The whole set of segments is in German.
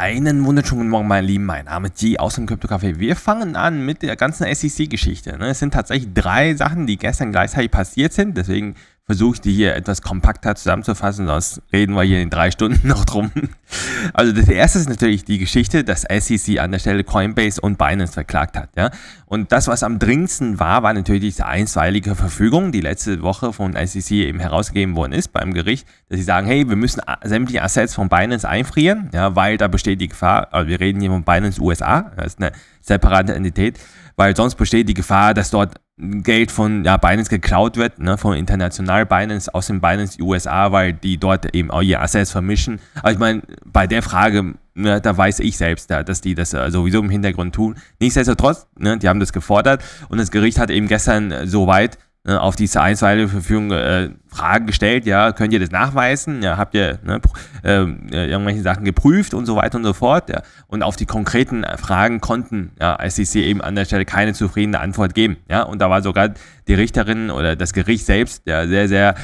Einen wunderschönen guten Morgen, meine Lieben. Mein Name ist G aus dem Kryptocafé. Wir fangen an mit der ganzen SEC-Geschichte. Ne? Es sind tatsächlich drei Sachen, die gestern gleichzeitig passiert sind. Deswegen versuche ich die hier etwas kompakter zusammenzufassen, sonst reden wir hier in drei Stunden noch drum. Also das erste ist natürlich die Geschichte, dass SEC an der Stelle Coinbase und Binance verklagt hat. Ja? Und das, was am dringendsten war, war natürlich die einstweilige Verfügung, die letzte Woche von SEC eben herausgegeben worden ist beim Gericht, dass sie sagen, hey, wir müssen sämtliche Assets von Binance einfrieren, ja, weil da besteht die Gefahr, also wir reden hier von Binance USA, das ist eine separate Entität, weil sonst besteht die Gefahr, dass dort Geld von ja, Binance geklaut wird, ne, von international Binance aus den Binance USA, weil die dort eben auch ihr Assets vermischen. Aber also ich meine, bei der Frage, ne, da weiß ich selbst, da, dass die das äh, sowieso im Hintergrund tun. Nichtsdestotrotz, ne, die haben das gefordert und das Gericht hat eben gestern äh, soweit äh, auf diese einstweilige Verfügung äh, Fragen gestellt, ja, könnt ihr das nachweisen, ja, habt ihr ne, äh, irgendwelche Sachen geprüft und so weiter und so fort, ja. und auf die konkreten Fragen konnten ja, SEC eben an der Stelle keine zufriedene Antwort geben, ja, und da war sogar die Richterin oder das Gericht selbst ja, sehr, sehr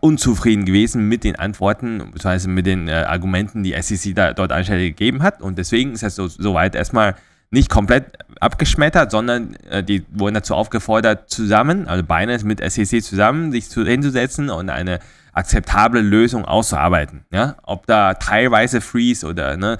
unzufrieden gewesen mit den Antworten, beziehungsweise mit den äh, Argumenten, die SEC da, dort Stelle gegeben hat. Und deswegen ist das so, soweit erstmal nicht komplett abgeschmettert, sondern äh, die wurden dazu aufgefordert, zusammen, also Binance mit SEC zusammen, sich zu, hinzusetzen und eine akzeptable Lösung auszuarbeiten. Ja? Ob da teilweise Freeze oder, ne,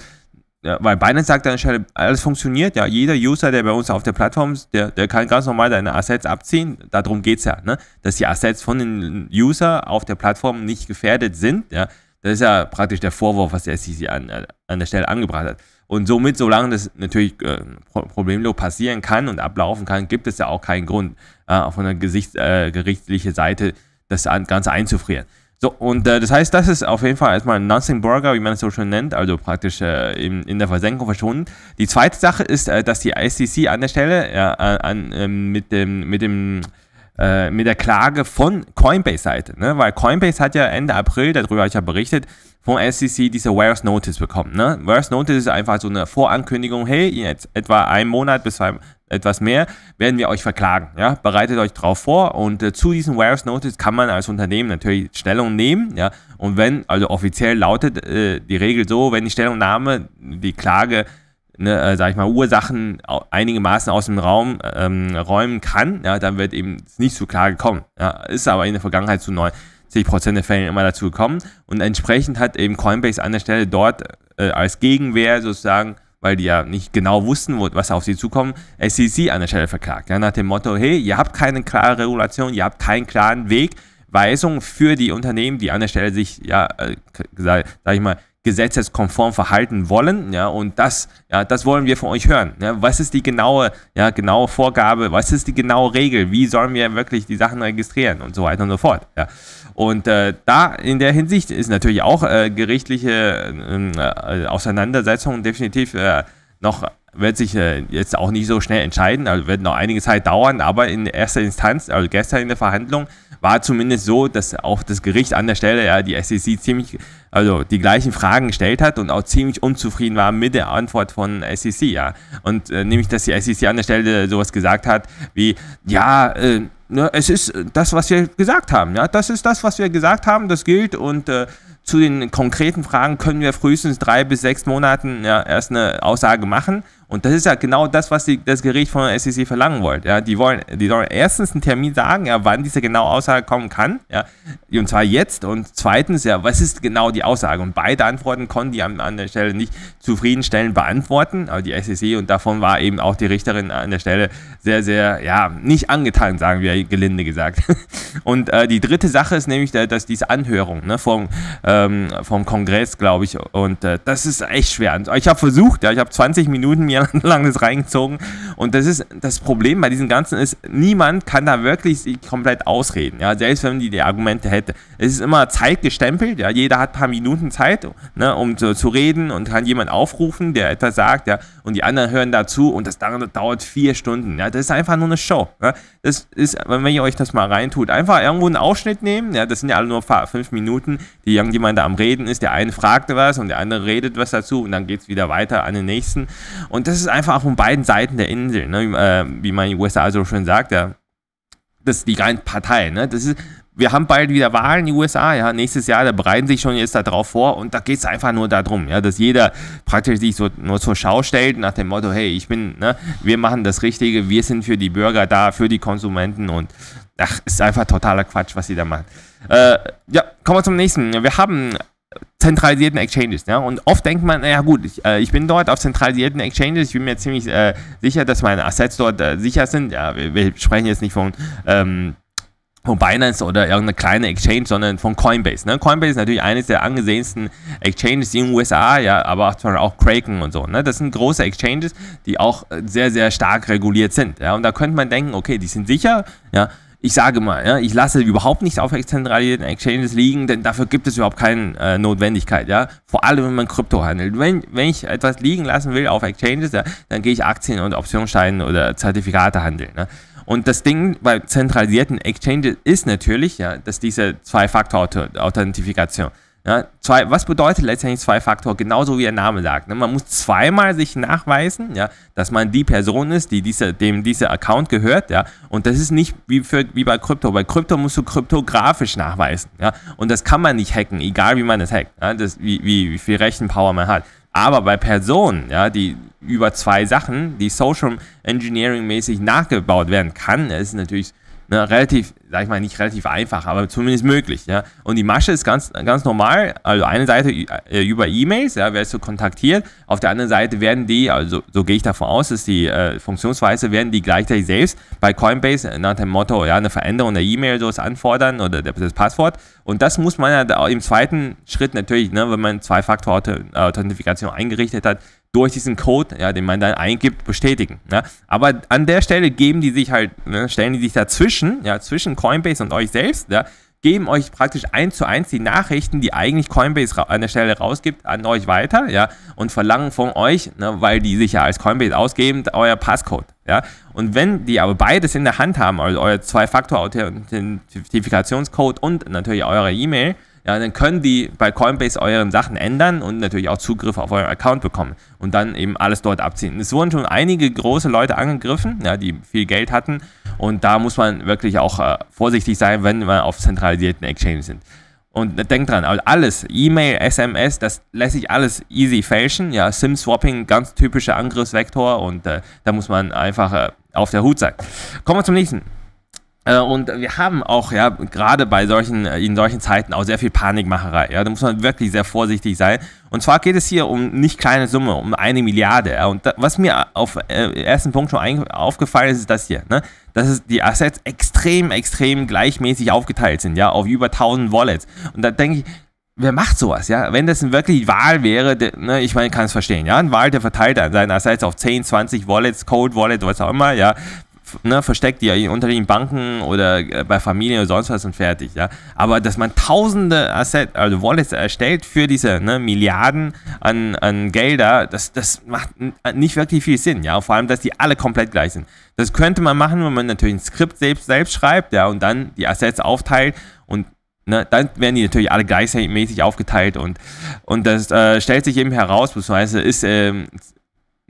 ja, weil Binance sagt an der Stelle, alles funktioniert, ja, jeder User, der bei uns auf der Plattform ist, der, der kann ganz normal seine Assets abziehen, darum geht es ja, ne? dass die Assets von den User auf der Plattform nicht gefährdet sind, ja, das ist ja praktisch der Vorwurf, was der SEC an, äh, an der Stelle angebracht hat. Und somit, solange das natürlich äh, problemlos passieren kann und ablaufen kann, gibt es ja auch keinen Grund, äh, von der Gesichts-, äh, gerichtlichen Seite das Ganze einzufrieren. So, und äh, das heißt, das ist auf jeden Fall erstmal ein Nothing Burger, wie man es so schön nennt, also praktisch äh, in, in der Versenkung verschwunden. Die zweite Sache ist, äh, dass die ICC an der Stelle äh, an, ähm, mit dem, mit dem äh, mit der Klage von Coinbase-Seite, ne? weil Coinbase hat ja Ende April, darüber habe ich ja berichtet, vom SEC diese Where's Notice bekommen. Ne? Where's Notice ist einfach so eine Vorankündigung, hey, jetzt etwa einen Monat bis zwei, etwas mehr werden wir euch verklagen. Ja? Bereitet euch drauf vor und äh, zu diesem Where's Notice kann man als Unternehmen natürlich Stellung nehmen. Ja? Und wenn, also offiziell lautet äh, die Regel so, wenn die Stellungnahme, die Klage ne, äh, sag ich mal, Ursachen einigermaßen aus dem Raum ähm, räumen kann, ja, dann wird eben nicht so klar gekommen. Ja. Ist aber in der Vergangenheit zu 90% der Fälle immer dazu gekommen. Und entsprechend hat eben Coinbase an der Stelle dort äh, als Gegenwehr sozusagen, weil die ja nicht genau wussten, wo, was auf sie zukommt, SEC an der Stelle verklagt. Ja, nach dem Motto, hey, ihr habt keine klare Regulation, ihr habt keinen klaren Weg, Weisung für die Unternehmen, die an der Stelle sich, ja, äh, sag, sag ich mal, gesetzeskonform verhalten wollen. Ja, und das, ja, das wollen wir von euch hören. Ja, was ist die genaue, ja, genaue Vorgabe? Was ist die genaue Regel? Wie sollen wir wirklich die Sachen registrieren und so weiter und so fort? Ja. Und äh, da in der Hinsicht ist natürlich auch äh, gerichtliche äh, äh Auseinandersetzung definitiv äh, noch wird sich äh, jetzt auch nicht so schnell entscheiden, also wird noch einige Zeit dauern, aber in erster Instanz, also gestern in der Verhandlung, war zumindest so, dass auch das Gericht an der Stelle ja die SEC ziemlich, also die gleichen Fragen gestellt hat und auch ziemlich unzufrieden war mit der Antwort von SEC, ja. Und äh, nämlich, dass die SEC an der Stelle sowas gesagt hat, wie, ja, äh, ne, es ist das, was wir gesagt haben, ja, das ist das, was wir gesagt haben, das gilt und äh, zu den konkreten Fragen können wir frühestens drei bis sechs Monaten ja, erst eine Aussage machen und das ist ja genau das, was die, das Gericht von der SEC verlangen wollte. Ja, die wollen, die sollen erstens einen Termin sagen, ja, wann diese genaue Aussage kommen kann. Ja, und zwar jetzt. Und zweitens, ja, was ist genau die Aussage? Und beide Antworten konnten die an, an der Stelle nicht zufriedenstellend beantworten. Aber die SEC und davon war eben auch die Richterin an der Stelle sehr, sehr, ja, nicht angetan, sagen wir gelinde gesagt. Und äh, die dritte Sache ist nämlich, äh, dass diese Anhörung ne, vom, ähm, vom Kongress, glaube ich. Und äh, das ist echt schwer. Ich habe versucht, ja, ich habe 20 Minuten mir Jahre das reingezogen. Und das ist das Problem bei diesem Ganzen ist, niemand kann da wirklich sich komplett ausreden. Ja, selbst wenn die die Argumente hätte. Es ist immer Zeit gestempelt. Ja, jeder hat ein paar Minuten Zeit, ne, um zu, zu reden und kann jemand aufrufen, der etwas sagt. Ja, und die anderen hören dazu und das dauert vier Stunden. Ja, das ist einfach nur eine Show. Ja. Das ist, wenn ihr euch das mal reintut, einfach irgendwo einen Ausschnitt nehmen. Ja, das sind ja alle nur fünf Minuten, die irgendjemand da am Reden ist. Der eine fragt was und der andere redet was dazu und dann geht es wieder weiter an den nächsten. Und das ist einfach von beiden Seiten der Insel, ne? wie äh, man in den USA so schön sagt, ja. Das ist die ganze Partei, ne? Das ist, wir haben bald wieder Wahlen in den USA, ja, nächstes Jahr, da bereiten sich schon jetzt darauf vor und da geht es einfach nur darum, ja, dass jeder praktisch sich so nur zur Schau stellt nach dem Motto, hey, ich bin, ne, wir machen das Richtige, wir sind für die Bürger da, für die Konsumenten und ach, ist einfach totaler Quatsch, was sie da machen. Äh, ja, kommen wir zum nächsten. Wir haben zentralisierten Exchanges. Ne? Und oft denkt man, naja gut, ich, äh, ich bin dort auf zentralisierten Exchanges, ich bin mir ziemlich äh, sicher, dass meine Assets dort äh, sicher sind. Ja, wir, wir, sprechen jetzt nicht von, ähm, von Binance oder irgendeiner kleinen Exchange, sondern von Coinbase. Ne? Coinbase ist natürlich eines der angesehensten Exchanges in den USA, ja, aber auch Kraken und so. Ne? Das sind große Exchanges, die auch äh, sehr, sehr stark reguliert sind. Ja? Und da könnte man denken, okay, die sind sicher, ja, ich sage mal, ja, ich lasse überhaupt nicht auf zentralisierten Exchanges liegen, denn dafür gibt es überhaupt keine äh, Notwendigkeit, ja. Vor allem, wenn man Krypto handelt. Wenn, wenn ich etwas liegen lassen will auf Exchanges, ja, dann gehe ich Aktien und Optionsscheine oder Zertifikate handeln. Ne? Und das Ding bei zentralisierten Exchanges ist natürlich, ja, dass diese Zwei-Faktor-Authentifikation. -Authent ja, zwei, was bedeutet letztendlich Zwei-Faktor? Genauso wie der Name sagt. Ne? Man muss zweimal sich nachweisen, ja, dass man die Person ist, die diese, dem dieser Account gehört. Ja? Und das ist nicht wie, für, wie bei Krypto. Bei Krypto musst du kryptografisch nachweisen. Ja? Und das kann man nicht hacken, egal wie man das hackt, ja? das, wie, wie, wie viel Rechenpower man hat. Aber bei Personen, ja, die über zwei Sachen, die Social Engineering mäßig nachgebaut werden kann, ist natürlich Ne, relativ, sag ich mal, nicht relativ einfach, aber zumindest möglich. Ja? Und die Masche ist ganz, ganz normal. Also eine Seite äh, äh, über E-Mails, ja, wirst du kontaktiert. Auf der anderen Seite werden die, also so gehe ich davon aus, dass die äh, Funktionsweise, werden die gleichzeitig selbst bei Coinbase äh, nach dem Motto, ja, eine Veränderung der E-Mail so was anfordern oder das Passwort. Und das muss man ja im zweiten Schritt natürlich, ne, wenn man Zwei-Faktor-Authentifikation eingerichtet hat, durch diesen Code, ja, den man dann eingibt, bestätigen. Ja. Aber an der Stelle geben die sich halt, ne, stellen die sich dazwischen, ja, zwischen Coinbase und euch selbst, ja, geben euch praktisch eins zu eins die Nachrichten, die eigentlich Coinbase an der Stelle rausgibt, an euch weiter, ja, und verlangen von euch, ne, weil die sich ja als Coinbase ausgeben, euer Passcode, ja. Und wenn die aber beides in der Hand haben, also euer zwei faktor authentifikationscode und natürlich eure E-Mail, ja, dann können die bei Coinbase euren Sachen ändern und natürlich auch Zugriff auf euren Account bekommen und dann eben alles dort abziehen. Es wurden schon einige große Leute angegriffen, ja, die viel Geld hatten und da muss man wirklich auch äh, vorsichtig sein, wenn wir auf zentralisierten Exchanges sind. Und denkt dran, alles, E-Mail, SMS, das lässt sich alles easy fälschen. Ja, SIM-Swapping, ganz typischer Angriffsvektor und äh, da muss man einfach äh, auf der Hut sein. Kommen wir zum nächsten. Äh, und wir haben auch ja gerade bei solchen äh, in solchen Zeiten auch sehr viel Panikmacherei. Ja, da muss man wirklich sehr vorsichtig sein. Und zwar geht es hier um nicht kleine Summe, um eine Milliarde. Ja. Und da, was mir auf äh, ersten Punkt schon aufgefallen ist, ist das hier, ne? dass die Assets extrem, extrem gleichmäßig aufgeteilt sind, ja, auf über 1000 Wallets. Und da denke ich, wer macht sowas, ja? Wenn das wirklich Wahl wäre, der, ne, ich meine, kann es verstehen, ja? Ein Wahl, der verteilt dann seine Assets auf 10, 20 Wallets, Cold Wallet, was auch immer, ja? ne, versteckt die unter den Banken oder äh, bei Familie oder sonst was und fertig, ja. Aber dass man tausende Assets, also Wallets erstellt für diese ne, Milliarden an, an Gelder, das, das macht äh, nicht wirklich viel Sinn, ja. Vor allem, dass die alle komplett gleich sind. Das könnte man machen, wenn man natürlich ein Skript selbst, selbst schreibt, ja, und dann die Assets aufteilt und Ne, dann werden die natürlich alle gleichmäßig aufgeteilt und, und das äh, stellt sich eben heraus, beziehungsweise ist, äh,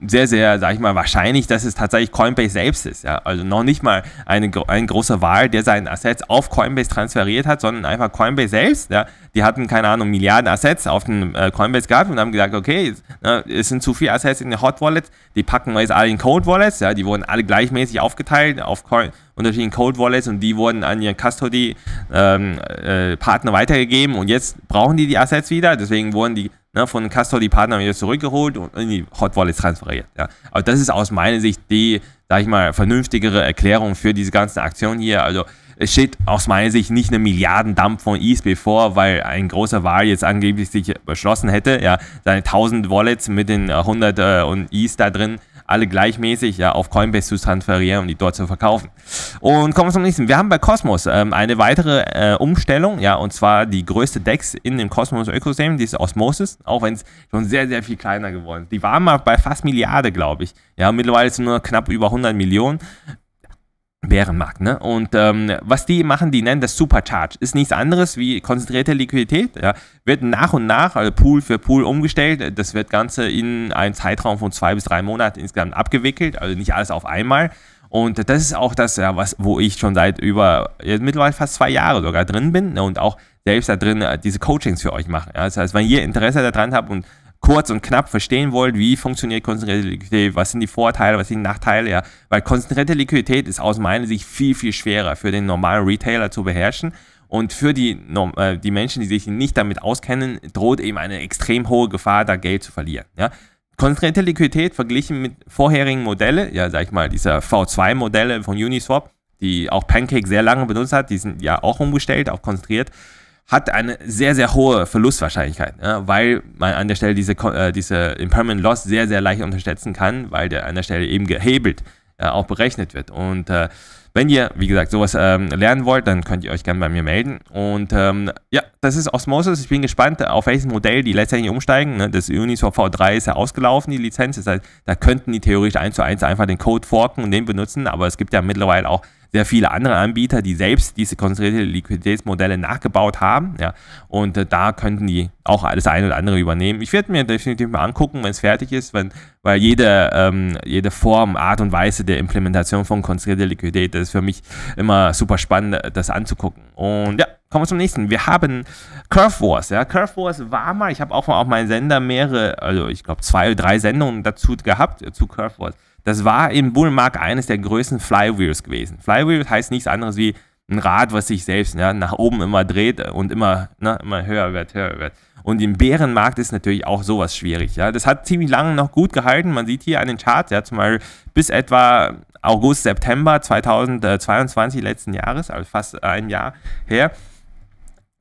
sehr, sehr, sag ich mal, wahrscheinlich, dass es tatsächlich Coinbase selbst ist. Ja? Also noch nicht mal eine, eine große Wahl, der seinen Assets auf Coinbase transferiert hat, sondern einfach Coinbase selbst. Ja? Die hatten, keine Ahnung, Milliarden Assets auf dem äh, Coinbase gehabt und haben gesagt, okay, ne, es sind zu viele Assets in den Hot Wallets, die packen wir jetzt alle in Cold Wallets. Ja? Die wurden alle gleichmäßig aufgeteilt auf Coin unterschiedlichen Cold Wallets und die wurden an ihren Custody-Partner ähm, äh, weitergegeben und jetzt brauchen die die Assets wieder, deswegen wurden die ne, von Castor die Partner wieder zurückgeholt und in die Hot Wallets transferiert. Ja. Aber das ist aus meiner Sicht die, sag ich mal, vernünftigere Erklärung für diese ganze Aktion hier. Also es steht aus meiner Sicht nicht eine Milliardendump von ESP vor, weil ein großer Wahl jetzt angeblich sich beschlossen hätte, ja, seine 1000 Wallets mit den 100 äh, äh, und ETH da drin alle gleichmäßig ja, auf Coinbase zu transferieren und die dort zu verkaufen. Und kommen wir zum nächsten. Wir haben bei Cosmos ähm, eine weitere äh, Umstellung, ja, und zwar die größte DEX in dem Cosmos-Ökosystem, die ist Osmosis, auch wenn es schon sehr, sehr viel kleiner geworden ist. Die waren mal bei fast Milliarde, glaube ich. Ja, mittlerweile sind nur knapp über 100 Millionen. Bärenmarkt. Ne? Und ähm, was die machen, die nennen das Supercharge. Ist nichts anderes wie konzentrierte Liquidität. Ja? Wird nach und nach, also Pool für Pool umgestellt. Das wird Ganze in einem Zeitraum von zwei bis drei Monaten insgesamt abgewickelt. Also nicht alles auf einmal. Und das ist auch das, ja, was, wo ich schon seit über, jetzt mittlerweile fast zwei Jahre sogar drin bin ne? und auch selbst da drin äh, diese Coachings für euch mache. Ja? Das heißt, wenn ihr Interesse daran habt und kurz und knapp verstehen wollt, wie funktioniert konzentrierte Liquidität, was sind die Vorteile, was sind die Nachteile, ja, weil konzentrierte Liquidität ist aus meiner Sicht viel, viel schwerer für den normalen Retailer zu beherrschen. Und für die, äh, die Menschen, die sich nicht damit auskennen, droht eben eine extrem hohe Gefahr, da Geld zu verlieren. Ja. Konzentrierte Liquidität verglichen mit vorherigen Modellen, ja, sag ich mal, dieser V2-Modelle von Uniswap, die auch Pancake sehr lange benutzt hat, die sind ja auch umgestellt, auch konzentriert hat eine sehr, sehr hohe Verlustwahrscheinlichkeit, ja, weil man an der Stelle diese, äh, diese Impairment Loss sehr, sehr leicht unterschätzen kann, weil der an der Stelle eben gehebelt äh, auch berechnet wird. Und äh, wenn ihr, wie gesagt, sowas ähm, lernen wollt, dann könnt ihr euch gerne bei mir melden. Und ähm, ja, das ist Osmosis. Ich bin gespannt, auf welches Modell die letztendlich umsteigen. Ne? Das Uniswap V3 ist ja ausgelaufen, die Lizenz. Das heißt, da könnten die theoretisch eins zu eins einfach den Code forken und den benutzen. Aber es gibt ja mittlerweile auch sehr viele andere Anbieter, die selbst diese konzentrierte Liquiditätsmodelle nachgebaut haben. Ja, und äh, da könnten die auch alles ein oder andere übernehmen. Ich werde mir definitiv mal angucken, wenn es fertig ist, wenn, weil jede, ähm, jede Form, Art und Weise der Implementation von konzentrierter Liquidität, das ist für mich immer super spannend, das anzugucken. Und ja, Kommen wir zum nächsten. Wir haben Curve Wars. Ja. Curve Wars war mal, ich habe auch mal auf meinen Sender mehrere, also ich glaube zwei oder drei Sendungen dazu gehabt, äh, zu Curve Wars das war im Bullenmarkt eines der größten Flywheels gewesen. Flywheel heißt nichts anderes wie ein Rad, was sich selbst ne, nach oben immer dreht und immer, ne, immer höher wird, höher wird. Und im Bärenmarkt ist natürlich auch sowas schwierig. Ja. Das hat ziemlich lange noch gut gehalten. Man sieht hier an den Charts, ja, zum Beispiel bis etwa August, September 2022 letzten Jahres, also fast ein Jahr her.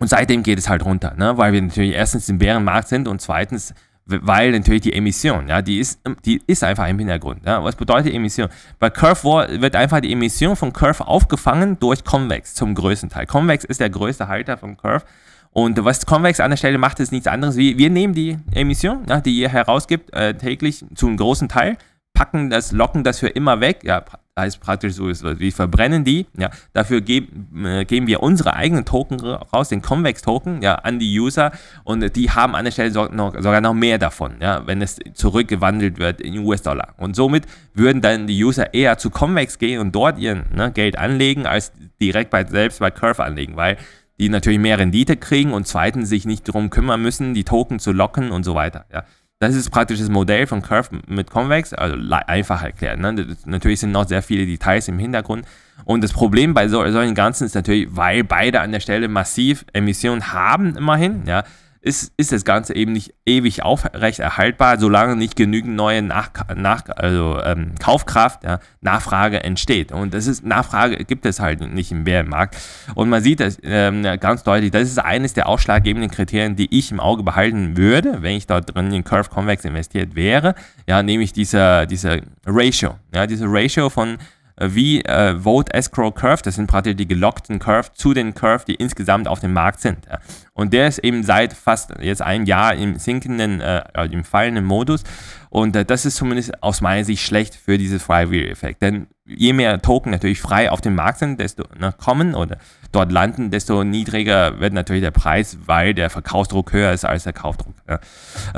Und seitdem geht es halt runter, ne? weil wir natürlich erstens im Bärenmarkt sind und zweitens weil natürlich die Emission, ja, die ist, die ist einfach im Hintergrund. Ja. Was bedeutet Emission? Bei Curve War wird einfach die Emission von Curve aufgefangen durch Convex zum größten Teil. Convex ist der größte Halter von Curve. Und was Convex an der Stelle macht, ist nichts anderes. Wir, wir nehmen die Emission, ja, die ihr herausgibt, äh, täglich zum großen Teil packen das, locken das für immer weg. Ja, heißt praktisch so, wir verbrennen die. Ja, dafür geben, äh, geben wir unsere eigenen Token raus, den Convex-Token, ja, an die User und die haben an der Stelle so, noch, sogar noch mehr davon, ja, wenn es zurückgewandelt wird in US-Dollar. Und somit würden dann die User eher zu Convex gehen und dort ihr ne, Geld anlegen, als direkt bei, selbst bei Curve anlegen, weil die natürlich mehr Rendite kriegen und zweitens sich nicht darum kümmern müssen, die Token zu locken und so weiter. Ja. Das ist praktisch das Modell von Curve mit Convex, also einfach erklärt. Ne? Natürlich sind noch sehr viele Details im Hintergrund. Und das Problem bei so, solchen Ganzen ist natürlich, weil beide an der Stelle massiv Emissionen haben, immerhin, ja, ist, ist das Ganze eben nicht ewig aufrecht erhaltbar, solange nicht genügend neue nach, nach, also, ähm, Kaufkraft, ja, Nachfrage entsteht. Und das ist, Nachfrage gibt es halt nicht im Bärenmarkt. Und man sieht das ähm, ganz deutlich. Das ist eines der ausschlaggebenden Kriterien, die ich im Auge behalten würde, wenn ich dort drin in Curve Convex investiert wäre. Ja, nämlich dieser, dieser Ratio. Ja, diese Ratio von äh, wie äh, Vote Escrow Curve, das sind praktisch die gelockten Curve zu den Curve, die insgesamt auf dem Markt sind. Ja. Äh, und der ist eben seit fast jetzt ein Jahr im sinkenden, äh, äh im fallenden Modus. Und äh, das ist zumindest aus meiner Sicht schlecht für diesen Flywheel-Effekt. Denn je mehr Token natürlich frei auf dem Markt sind, desto ne, kommen oder dort landen, desto niedriger wird natürlich der Preis, weil der Verkaufsdruck höher ist als der Kaufdruck. Ja. Ne.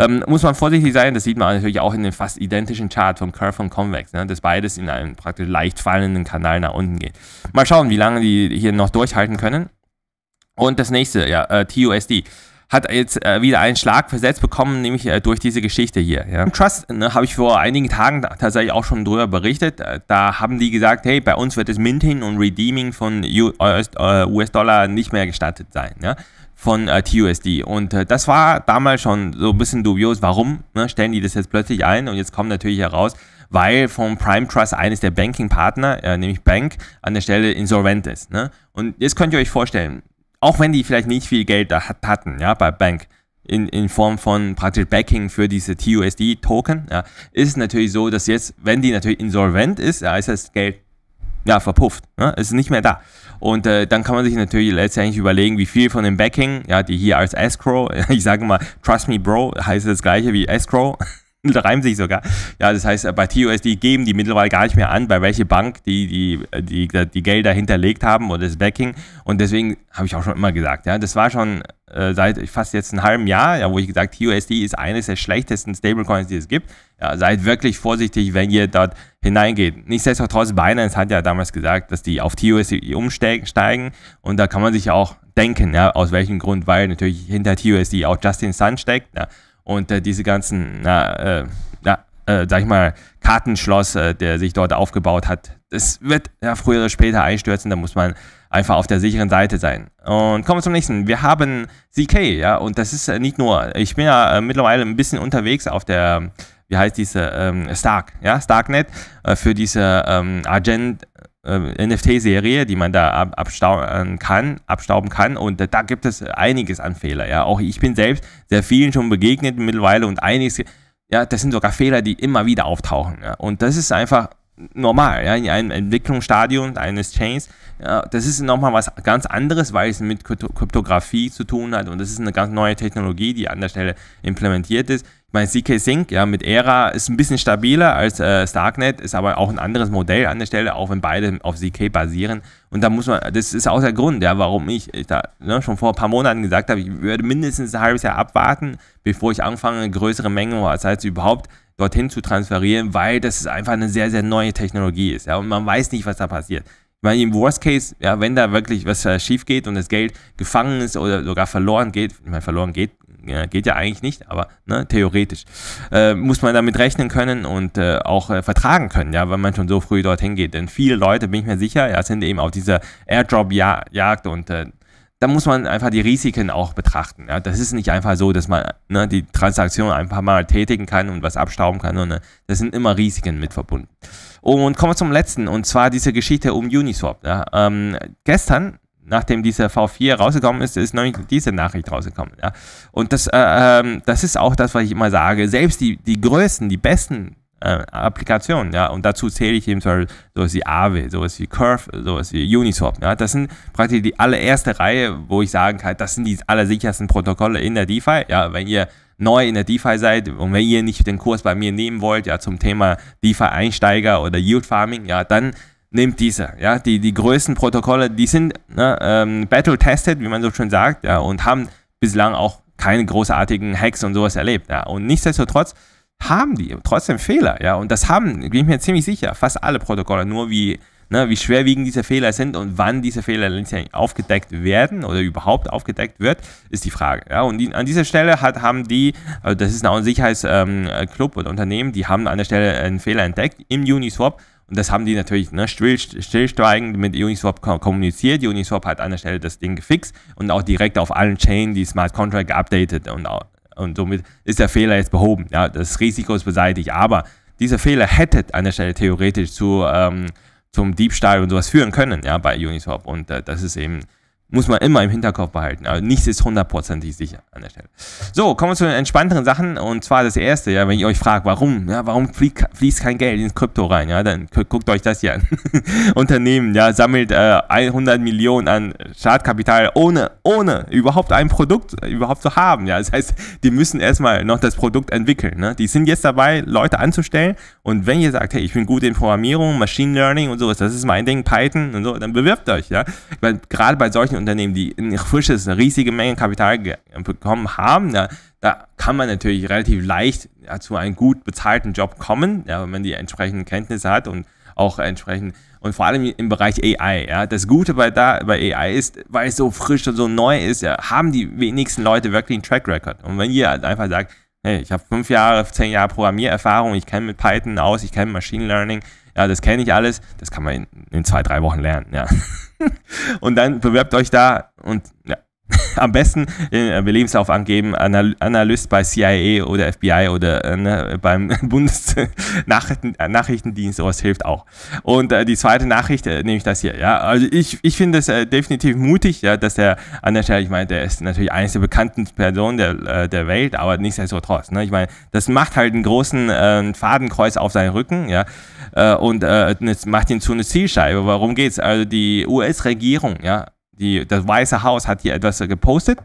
Ähm, muss man vorsichtig sein, das sieht man natürlich auch in dem fast identischen Chart von Curve und Convex, ne, dass beides in einem praktisch leicht fallenden Kanal nach unten geht. Mal schauen, wie lange die hier noch durchhalten können. Und das nächste, ja, äh, TUSD hat jetzt äh, wieder einen Schlag versetzt bekommen, nämlich äh, durch diese Geschichte hier. Ja. Trust ne, habe ich vor einigen Tagen tatsächlich auch schon drüber berichtet. Äh, da haben die gesagt, hey, bei uns wird das Minting und Redeeming von US-Dollar äh, äh, nicht mehr gestattet sein. Ja von äh, TUSD. Und äh, das war damals schon so ein bisschen dubios. Warum ne, stellen die das jetzt plötzlich ein? Und jetzt kommt natürlich heraus, weil vom Prime Trust eines der Banking-Partner, äh, nämlich Bank, an der Stelle insolvent ist. Ne? Und jetzt könnt ihr euch vorstellen, auch wenn die vielleicht nicht viel Geld da hatten, ja, bei Bank, in, in Form von praktisch Backing für diese TUSD-Token, ja, ist es natürlich so, dass jetzt, wenn die natürlich insolvent ist, ja, ist das Geld ja, verpufft, ja, ist nicht mehr da. Und äh, dann kann man sich natürlich letztendlich überlegen, wie viel von dem Backing, ja, die hier als Escrow, ich sage mal, Trust Me Bro heißt das gleiche wie Escrow, da reimt sich sogar. Ja, das heißt, äh, bei TUSD geben die mittlerweile gar nicht mehr an, bei welche Bank die die, die, die, die Gelder hinterlegt haben oder das Backing. Und deswegen habe ich auch schon immer gesagt, ja, das war schon äh, seit fast jetzt einem halben Jahr, ja, wo ich gesagt TUSD ist eines der schlechtesten Stablecoins, die es gibt. Ja, seid wirklich vorsichtig, wenn ihr dort hineingeht. Nichtsdestotrotz, Binance hat ja damals gesagt, dass die auf TUSD umsteigen und da kann man sich auch denken, ja, aus welchem Grund, weil natürlich hinter TUSD auch Justin Sun steckt. Ja und äh, diese ganzen, na, äh, na, äh, sag ich mal, Kartenschloss, äh, der sich dort aufgebaut hat, das wird ja früher oder später einstürzen, da muss man einfach auf der sicheren Seite sein. Und kommen wir zum nächsten. Wir haben CK, ja, und das ist äh, nicht nur, ich bin ja äh, mittlerweile ein bisschen unterwegs auf der, wie heißt diese, ähm, Stark, ja, Starknet, für diese ähm, Agent, äh, NFT-Serie, die man da ab, abstauben kann, abstauben kann. Und äh, da gibt es einiges an Fehler. Ja, auch ich bin selbst sehr vielen schon begegnet mittlerweile und einiges. Ja, das sind sogar Fehler, die immer wieder auftauchen. Ja. Und das ist einfach normal. Ja, in einem Entwicklungsstadium eines Chains, ja, das ist nochmal was ganz anderes, weil es mit Kryptographie zu tun hat und das ist eine ganz neue Technologie, die an der Stelle implementiert ist mein CK Sync ja, mit Era ist ein bisschen stabiler als äh, Starknet, ist aber auch ein anderes Modell an der Stelle, auch wenn beide auf CK basieren. Und da muss man, das ist auch der Grund, ja, warum ich, ich da ne, schon vor ein paar Monaten gesagt habe, ich würde mindestens ein halbes Jahr abwarten, bevor ich anfange, größere Mengen oder das heißt überhaupt dorthin zu transferieren, weil das ist einfach eine sehr, sehr neue Technologie ist. Ja, und man weiß nicht, was da passiert. Ich meine, im Worst Case, ja, wenn da wirklich was äh, schief geht und das Geld gefangen ist oder sogar verloren geht, ich meine, verloren geht ja, geht ja eigentlich nicht, aber ne, theoretisch äh, muss man damit rechnen können und äh, auch äh, vertragen können, ja, wenn man schon so früh dorthin geht. Denn viele Leute, bin ich mir sicher, ja, sind eben auf dieser Airdrop-Jagd und äh, da muss man einfach die Risiken auch betrachten. Ja. Das ist nicht einfach so, dass man ne, die Transaktion ein paar Mal tätigen kann und was abstauben kann, sondern das sind immer Risiken mit verbunden. Und kommen wir zum letzten, und zwar diese Geschichte um Uniswap. Ja. Ähm, gestern nachdem dieser V4 rausgekommen ist, ist nämlich diese Nachricht rausgekommen. Ja. Und das, äh, ähm, das ist auch das, was ich immer sage. Selbst die, die größten, die besten äh, Applikationen, ja, und dazu zähle ich eben zum Beispiel sowas wie Aave, sowas wie Curve, sowas wie Uniswap, ja, das sind praktisch die allererste Reihe, wo ich sagen kann, das sind die allersichersten Protokolle in der DeFi, ja, wenn ihr neu in der DeFi seid und wenn ihr nicht den Kurs bei mir nehmen wollt, ja, zum Thema DeFi-Einsteiger oder Yield-Farming, ja, dann nehmt diese. Ja, die, die größten Protokolle, die sind ne, ähm, battle-tested, wie man so schön sagt, ja, und haben bislang auch keine großartigen Hacks und sowas erlebt. Ja. Und nichtsdestotrotz haben die trotzdem Fehler, ja. Und das haben, bin ich mir ziemlich sicher, fast alle Protokolle, nur wie, ne, wie schwerwiegend diese Fehler sind und wann diese Fehler aufgedeckt werden oder überhaupt aufgedeckt wird, ist die Frage. Ja. Und die, an dieser Stelle hat, haben die, also das ist ein Sicherheitsclub ähm, oder Unternehmen, die haben an der Stelle einen Fehler entdeckt im Uniswap und das haben die natürlich ne, stillschweigend mit Uniswap kommuniziert. Uniswap hat an der Stelle das Ding gefixt und auch direkt auf allen Chains die Smart Contract geupdatet und, und somit ist der Fehler jetzt behoben. Ja, das Risiko ist beseitigt, aber dieser Fehler hätte an der Stelle theoretisch zu, ähm, zum Diebstahl und sowas führen können, ja, bei Uniswap. Und äh, das ist eben muss man immer im Hinterkopf behalten. Aber nichts ist hundertprozentig sicher an der Stelle. So, kommen wir zu den entspannteren Sachen. Und zwar das erste, ja, wenn ihr euch fragt, warum, ja, warum fliegt, fließt kein Geld ins Krypto rein, ja, dann guckt euch das hier an. Unternehmen, ja, sammelt äh, 100 Millionen an Startkapital ohne, ohne überhaupt ein Produkt äh, überhaupt zu haben, ja. Das heißt, die müssen erstmal noch das Produkt entwickeln, ne. Die sind jetzt dabei, Leute anzustellen. Und wenn ihr sagt, hey, ich bin gut in Programmierung, Machine Learning und sowas, das ist mein Ding, Python und so, dann bewirbt euch, ja. Weil gerade bei solchen Unternehmen, die in frisches eine riesige Menge Kapital bekommen haben, da, da kann man natürlich relativ leicht ja, zu einem gut bezahlten Job kommen, ja, wenn man die entsprechenden Kenntnisse hat und auch entsprechend und vor allem im Bereich AI. Ja, das Gute bei da bei AI ist, weil es so frisch und so neu ist, ja, haben die wenigsten Leute wirklich einen Track Record. Und wenn ihr halt einfach sagt, hey, ich habe fünf Jahre, zehn Jahre Programmiererfahrung, ich kenne mit Python aus, ich kenne Machine Learning, ja, das kenne ich alles, das kann man in, in zwei, drei Wochen lernen. Ja. und dann bewerbt euch da und ja. am besten äh, Lebenslauf angeben, Anal Analyst bei CIA oder FBI oder äh, ne, beim Bundesnachrichtendienst, äh, sowas hilft auch. Und äh, die zweite Nachricht äh, nehme ich das hier. Ja, also ich, ich finde es äh, definitiv mutig, ja, dass der an der Stelle, ich meine, der ist natürlich eine der bekannten Personen der, äh, der Welt, aber nichtsdestotrotz. Ne? Ich meine, das macht halt einen großen Fadenkreuz auf seinen Rücken, ja, und macht ihn zu einer Zielscheibe. Warum geht's? Also die US-Regierung, ja, die, das Weiße Haus hat hier etwas gepostet,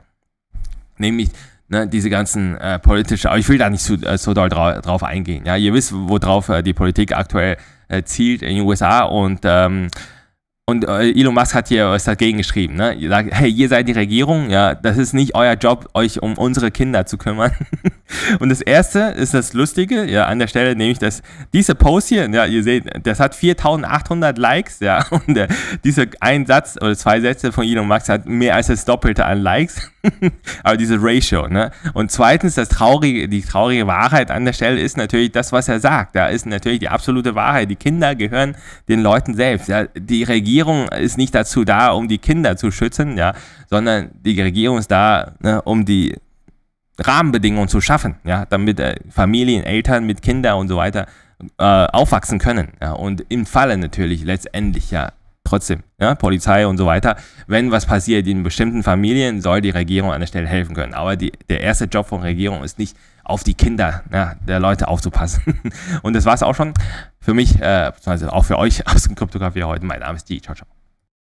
nämlich ne, diese ganzen äh, politische, aber ich will da nicht so, äh, so doll dra drauf eingehen. Ja, ihr wisst, worauf äh, die Politik aktuell äh, zielt in den USA und ähm, und äh, Elon Musk hat hier was äh, dagegen geschrieben, ne? Ihr sagt, hey, ihr seid die Regierung, ja, das ist nicht euer Job, euch um unsere Kinder zu kümmern. und das erste ist das Lustige, ja, an der Stelle nehme ich das, diese Post hier, ja, ihr seht, das hat 4800 Likes, ja, und äh, dieser ein Satz oder zwei Sätze von Elon Musk hat mehr als das Doppelte an Likes, aber diese Ratio, ne? Und zweitens, das traurige, die traurige Wahrheit an der Stelle ist natürlich das, was er sagt, da ja, ist natürlich die absolute Wahrheit, die Kinder gehören den Leuten selbst, ja, die Regierung Regierung ist nicht dazu da, um die Kinder zu schützen, ja, sondern die Regierung ist da, ne, um die Rahmenbedingungen zu schaffen, ja, damit äh, Familien, Eltern mit Kindern und so weiter äh, aufwachsen können. Ja, und im Falle natürlich letztendlich ja trotzdem, ja, Polizei und so weiter. Wenn was passiert in bestimmten Familien, soll die Regierung an der Stelle helfen können. Aber die, der erste Job von Regierung ist nicht, auf die Kinder ja, der Leute aufzupassen. Und das war es auch schon für mich, äh, beziehungsweise auch für euch aus dem Kryptografie heute. Mein Name ist Die. Ciao, ciao.